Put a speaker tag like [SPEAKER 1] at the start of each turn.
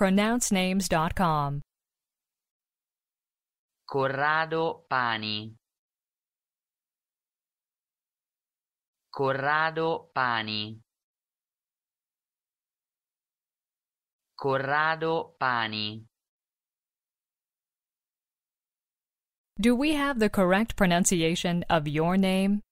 [SPEAKER 1] pronouncenames.com.
[SPEAKER 2] Corrado Pani Corrado Pani Corrado Pani
[SPEAKER 1] Do we have the correct pronunciation of your name?